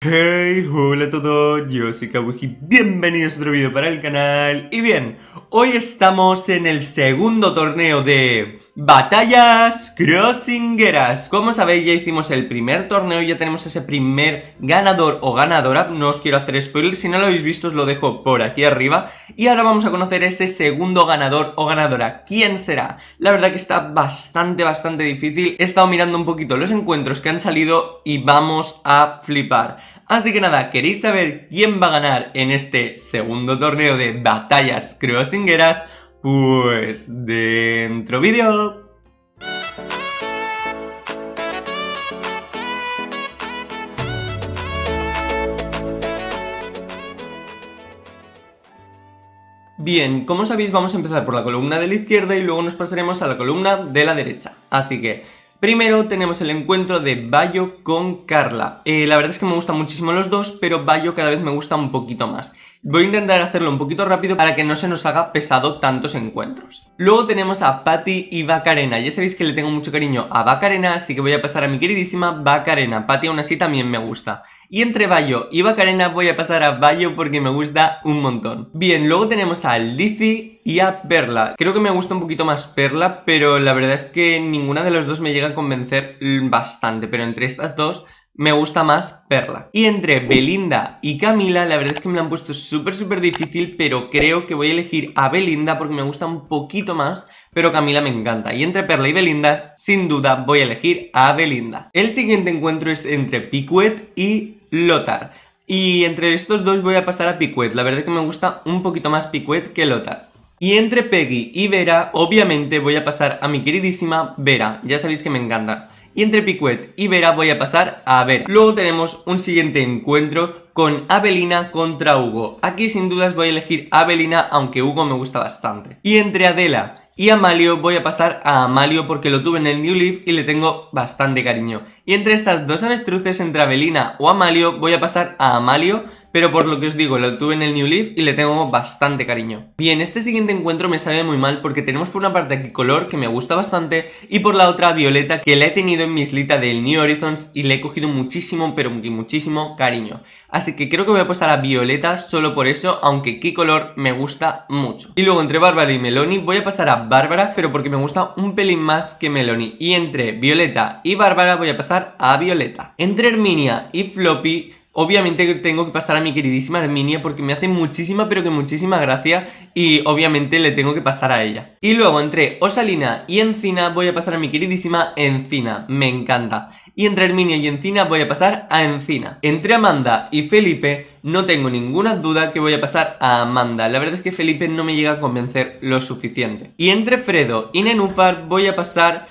Hey, hola a todos, yo soy bienvenidos a otro vídeo para el canal Y bien, hoy estamos en el segundo torneo de Batallas Crossingeras Como sabéis ya hicimos el primer torneo, ya tenemos ese primer ganador o ganadora No os quiero hacer spoilers, si no lo habéis visto os lo dejo por aquí arriba Y ahora vamos a conocer ese segundo ganador o ganadora ¿Quién será? La verdad que está bastante, bastante difícil He estado mirando un poquito los encuentros que han salido y vamos a flipar Así que nada, ¿queréis saber quién va a ganar en este segundo torneo de batallas crossingeras? Pues dentro vídeo. Bien, como sabéis vamos a empezar por la columna de la izquierda y luego nos pasaremos a la columna de la derecha. Así que Primero tenemos el encuentro de Bayo con Carla. Eh, la verdad es que me gustan muchísimo los dos, pero Bayo cada vez me gusta un poquito más. Voy a intentar hacerlo un poquito rápido para que no se nos haga pesado tantos encuentros. Luego tenemos a Patty y Bacarena. Ya sabéis que le tengo mucho cariño a Bacarena, así que voy a pasar a mi queridísima Bacarena. Patty aún así también me gusta. Y entre Bayo y Bacarena voy a pasar a Bayo porque me gusta un montón. Bien, luego tenemos a Lizzie y a Perla. Creo que me gusta un poquito más Perla, pero la verdad es que ninguna de los dos me llega a convencer bastante. Pero entre estas dos me gusta más Perla. Y entre Belinda y Camila, la verdad es que me la han puesto súper, súper difícil, pero creo que voy a elegir a Belinda porque me gusta un poquito más, pero Camila me encanta. Y entre Perla y Belinda, sin duda, voy a elegir a Belinda. El siguiente encuentro es entre Piquet y Lothar. Y entre estos dos voy a pasar a Piquet. La verdad es que me gusta un poquito más Piquet que Lothar. Y entre Peggy y Vera, obviamente voy a pasar a mi queridísima Vera. Ya sabéis que me encanta. Y entre Piquet y Vera voy a pasar a Vera. Luego tenemos un siguiente encuentro con Abelina contra Hugo. Aquí sin dudas voy a elegir Avelina, Abelina, aunque Hugo me gusta bastante. Y entre Adela y Amalio, voy a pasar a Amalio porque lo tuve en el New Leaf y le tengo bastante cariño. Y entre estas dos avestruces, entre Avelina o Amalio, voy a pasar a Amalio pero por lo que os digo, lo tuve en el New Leaf y le tengo bastante cariño. Bien, este siguiente encuentro me sabe muy mal porque tenemos por una parte aquí color, que me gusta bastante, y por la otra violeta, que la he tenido en mi islita del New Horizons y le he cogido muchísimo, pero muchísimo cariño. Así que creo que voy a pasar a violeta solo por eso, aunque qué color me gusta mucho. Y luego entre Bárbara y Meloni voy a pasar a Bárbara, pero porque me gusta un pelín más que Meloni. Y entre Violeta y Bárbara voy a pasar a Violeta. Entre Herminia y Floppy Obviamente tengo que pasar a mi queridísima Herminia porque me hace muchísima pero que muchísima gracia y obviamente le tengo que pasar a ella. Y luego entre Osalina y Encina voy a pasar a mi queridísima Encina, me encanta. Y entre Herminia y Encina voy a pasar a Encina. Entre Amanda y Felipe no tengo ninguna duda que voy a pasar a Amanda. La verdad es que Felipe no me llega a convencer lo suficiente. Y entre Fredo y Nenúfar voy a pasar...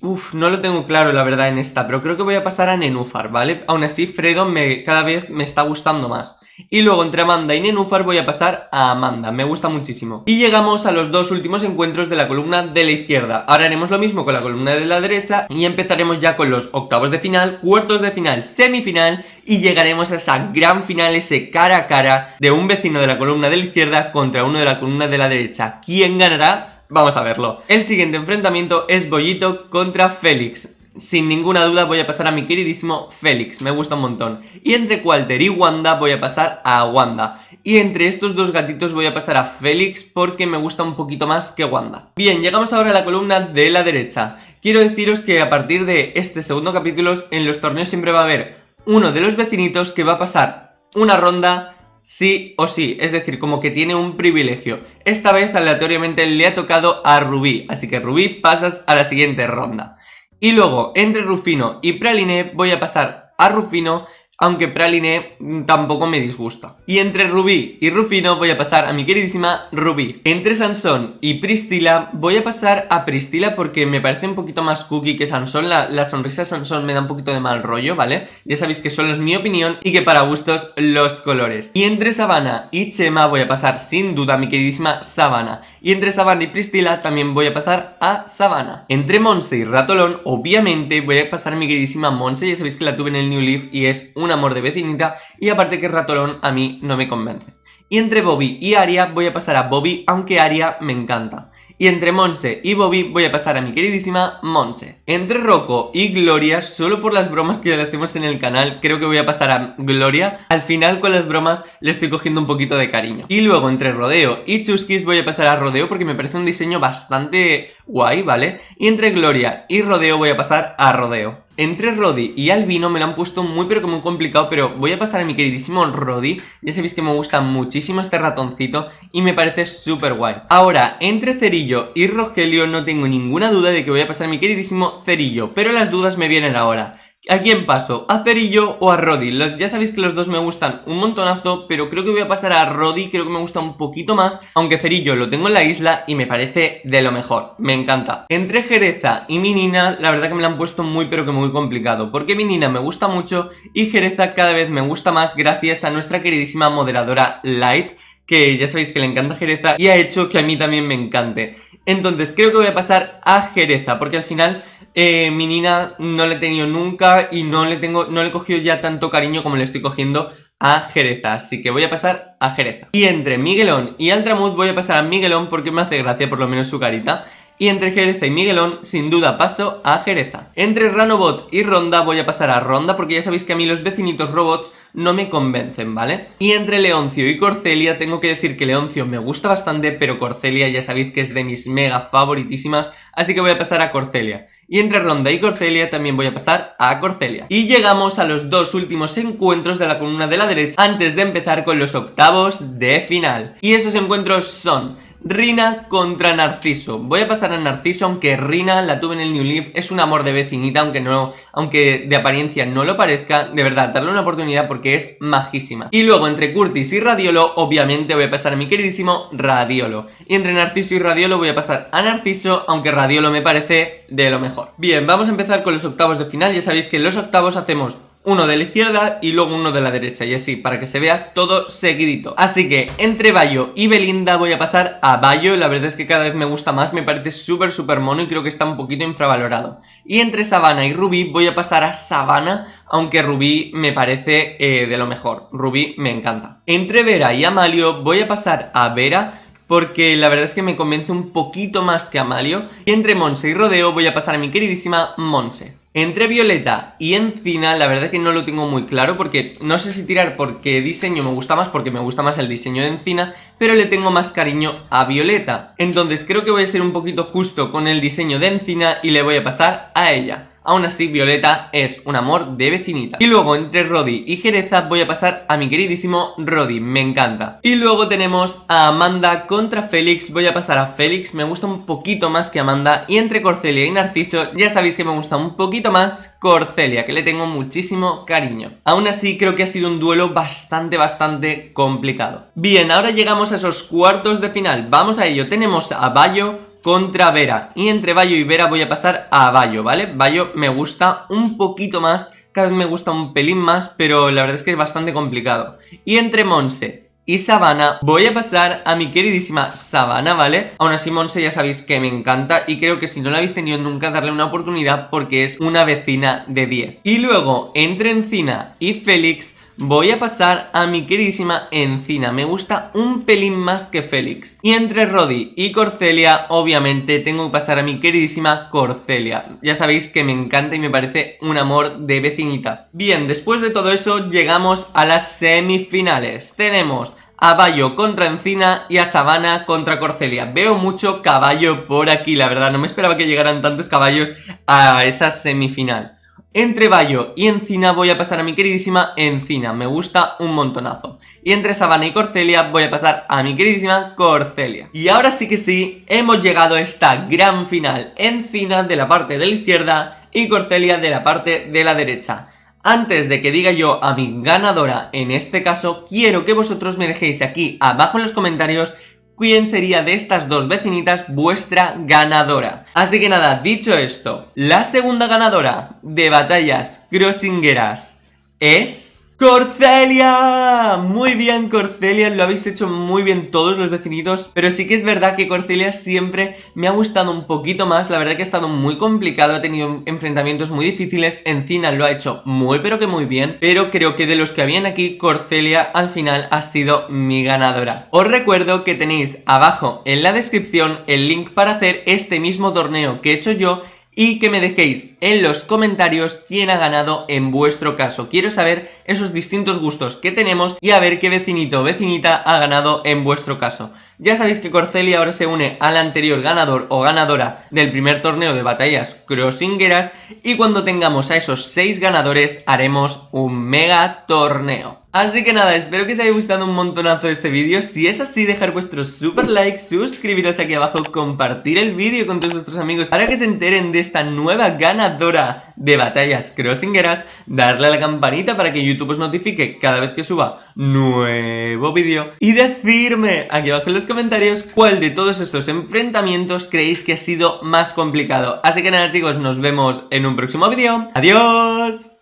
Uf, no lo tengo claro la verdad en esta, pero creo que voy a pasar a Nenúfar, ¿vale? Aún así, Fredo me, cada vez me está gustando más. Y luego entre Amanda y Nenúfar voy a pasar a Amanda, me gusta muchísimo. Y llegamos a los dos últimos encuentros de la columna de la izquierda. Ahora haremos lo mismo con la columna de la derecha y empezaremos ya con los octavos de final, cuartos de final, semifinal y llegaremos a esa gran final, ese cara a cara de un vecino de la columna de la izquierda contra uno de la columna de la derecha. ¿Quién ganará? Vamos a verlo. El siguiente enfrentamiento es Bollito contra Félix. Sin ninguna duda voy a pasar a mi queridísimo Félix, me gusta un montón. Y entre Walter y Wanda voy a pasar a Wanda. Y entre estos dos gatitos voy a pasar a Félix porque me gusta un poquito más que Wanda. Bien, llegamos ahora a la columna de la derecha. Quiero deciros que a partir de este segundo capítulo en los torneos siempre va a haber uno de los vecinitos que va a pasar una ronda sí o sí, es decir, como que tiene un privilegio. Esta vez aleatoriamente le ha tocado a Rubí, así que Rubí pasas a la siguiente ronda. Y luego, entre Rufino y Praline, voy a pasar a Rufino aunque Praline tampoco me disgusta. Y entre Rubí y Rufino voy a pasar a mi queridísima Rubí. Entre Sansón y Pristila voy a pasar a Pristila porque me parece un poquito más cookie que Sansón. La, la sonrisa de Sansón me da un poquito de mal rollo, ¿vale? Ya sabéis que solo es mi opinión y que para gustos los colores. Y entre Sabana y Chema voy a pasar sin duda a mi queridísima Sabana. Y entre Sabana y Pristila también voy a pasar a Sabana. Entre Monse y Ratolón obviamente voy a pasar a mi queridísima Monse. Ya sabéis que la tuve en el New Leaf y es una amor de vecinita y aparte que Ratolón a mí no me convence. Y entre Bobby y Aria voy a pasar a Bobby, aunque Aria me encanta. Y entre Monse y Bobby voy a pasar a mi queridísima Monse. Entre Rocco y Gloria, solo por las bromas que le hacemos en el canal, creo que voy a pasar a Gloria. Al final con las bromas le estoy cogiendo un poquito de cariño. Y luego entre Rodeo y Chuskis voy a pasar a Rodeo porque me parece un diseño bastante guay, ¿vale? Y entre Gloria y Rodeo voy a pasar a Rodeo entre Roddy y Albino me lo han puesto muy pero como muy complicado, pero voy a pasar a mi queridísimo Roddy. Ya sabéis que me gusta muchísimo este ratoncito y me parece súper guay. Ahora, entre Cerillo y Rogelio no tengo ninguna duda de que voy a pasar a mi queridísimo Cerillo, pero las dudas me vienen ahora. ¿A quién paso? ¿A Cerillo o a Roddy? ya sabéis que los dos me gustan un montonazo, pero creo que voy a pasar a Roddy, creo que me gusta un poquito más, aunque Cerillo lo tengo en la isla y me parece de lo mejor, me encanta. Entre Jereza y Minina, la verdad que me la han puesto muy pero que muy complicado, porque Minina me gusta mucho y Jereza cada vez me gusta más gracias a nuestra queridísima moderadora Light, que ya sabéis que le encanta Jereza y ha hecho que a mí también me encante. Entonces, creo que voy a pasar a Jereza, porque al final eh, mi Nina no le he tenido nunca y no le, tengo, no le he cogido ya tanto cariño como le estoy cogiendo a Jereza, así que voy a pasar a Jereza. Y entre Miguelón y Altramut voy a pasar a Miguelón porque me hace gracia por lo menos su carita y entre Jereza y Miguelón, sin duda paso a Jereza. Entre Ranobot y Ronda voy a pasar a Ronda porque ya sabéis que a mí los vecinitos robots no me convencen, ¿vale? Y entre Leoncio y Corcelia tengo que decir que Leoncio me gusta bastante, pero Corcelia ya sabéis que es de mis mega favoritísimas, así que voy a pasar a Corcelia. Y entre Ronda y Corcelia también voy a pasar a Corcelia. Y llegamos a los dos últimos encuentros de la columna de la derecha antes de empezar con los octavos de final. Y esos encuentros son Rina contra Narciso. Voy a pasar a Narciso, aunque Rina la tuve en el New Leaf, es un amor de vecinita, aunque no, aunque de apariencia no lo parezca, de verdad, darle una oportunidad porque es majísima. Y luego entre Curtis y Radiolo, obviamente voy a pasar a mi queridísimo Radiolo. Y entre Narciso y Radiolo voy a pasar a Narciso, aunque Radiolo me parece de lo mejor. Bien, vamos a empezar con los octavos de final, ya sabéis que en los octavos hacemos uno de la izquierda y luego uno de la derecha y así para que se vea todo seguidito así que entre Bayo y Belinda voy a pasar a Bayo la verdad es que cada vez me gusta más me parece súper súper mono y creo que está un poquito infravalorado y entre Sabana y Rubí voy a pasar a Sabana aunque Rubí me parece eh, de lo mejor Rubí me encanta entre Vera y Amalio voy a pasar a Vera porque la verdad es que me convence un poquito más que Amalio. Y entre Monse y Rodeo voy a pasar a mi queridísima Monse. Entre Violeta y Encina, la verdad es que no lo tengo muy claro porque no sé si tirar porque diseño me gusta más, porque me gusta más el diseño de Encina, pero le tengo más cariño a Violeta. Entonces creo que voy a ser un poquito justo con el diseño de Encina y le voy a pasar a ella. Aún así, Violeta es un amor de vecinita. Y luego, entre Roddy y Jereza, voy a pasar a mi queridísimo Roddy. Me encanta. Y luego tenemos a Amanda contra Félix. Voy a pasar a Félix. Me gusta un poquito más que Amanda. Y entre Corcelia y Narciso, ya sabéis que me gusta un poquito más Corcelia, que le tengo muchísimo cariño. Aún así, creo que ha sido un duelo bastante, bastante complicado. Bien, ahora llegamos a esos cuartos de final. Vamos a ello. Tenemos a Bayo contra Vera. Y entre Bayo y Vera voy a pasar a Bayo, ¿vale? Bayo me gusta un poquito más, cada vez me gusta un pelín más, pero la verdad es que es bastante complicado. Y entre Monse y Sabana, voy a pasar a mi queridísima Sabana, ¿vale? Aún así, Monse ya sabéis que me encanta y creo que si no la habéis tenido nunca, darle una oportunidad porque es una vecina de 10. Y luego, entre Encina y Félix, voy a pasar a mi queridísima Encina. Me gusta un pelín más que Félix. Y entre Roddy y Corcelia, obviamente, tengo que pasar a mi queridísima Corcelia. Ya sabéis que me encanta y me parece un amor de vecinita. Bien, después de todo eso, llegamos a las semifinales. Tenemos a Bayo contra Encina y a Sabana contra Corcelia. Veo mucho caballo por aquí, la verdad. No me esperaba que llegaran tantos caballos a esa semifinal. Entre Bayo y Encina voy a pasar a mi queridísima Encina, me gusta un montonazo. Y entre Sabana y Corcelia voy a pasar a mi queridísima Corcelia. Y ahora sí que sí, hemos llegado a esta gran final. Encina de la parte de la izquierda y Corcelia de la parte de la derecha. Antes de que diga yo a mi ganadora en este caso, quiero que vosotros me dejéis aquí abajo en los comentarios quién sería de estas dos vecinitas vuestra ganadora. Así que nada, dicho esto, la segunda ganadora de batallas crossingeras es... ¡Corcelia! Muy bien, Corcelia, lo habéis hecho muy bien todos los vecinitos, pero sí que es verdad que Corcelia siempre me ha gustado un poquito más, la verdad que ha estado muy complicado, ha tenido enfrentamientos muy difíciles, Encina lo ha hecho muy pero que muy bien, pero creo que de los que habían aquí, Corcelia al final ha sido mi ganadora. Os recuerdo que tenéis abajo en la descripción el link para hacer este mismo torneo que he hecho yo, y que me dejéis en los comentarios quién ha ganado en vuestro caso. Quiero saber esos distintos gustos que tenemos y a ver qué vecinito o vecinita ha ganado en vuestro caso. Ya sabéis que Corceli ahora se une al anterior ganador o ganadora del primer torneo de batallas crossingeras y cuando tengamos a esos seis ganadores haremos un mega torneo. Así que nada, espero que os haya gustado un montonazo este vídeo Si es así, dejar vuestro super like, suscribiros aquí abajo, compartir el vídeo con todos vuestros amigos Para que se enteren de esta nueva ganadora de batallas crossingeras Darle a la campanita para que YouTube os notifique cada vez que suba nuevo vídeo Y decirme aquí abajo en los comentarios cuál de todos estos enfrentamientos creéis que ha sido más complicado Así que nada chicos, nos vemos en un próximo vídeo ¡Adiós!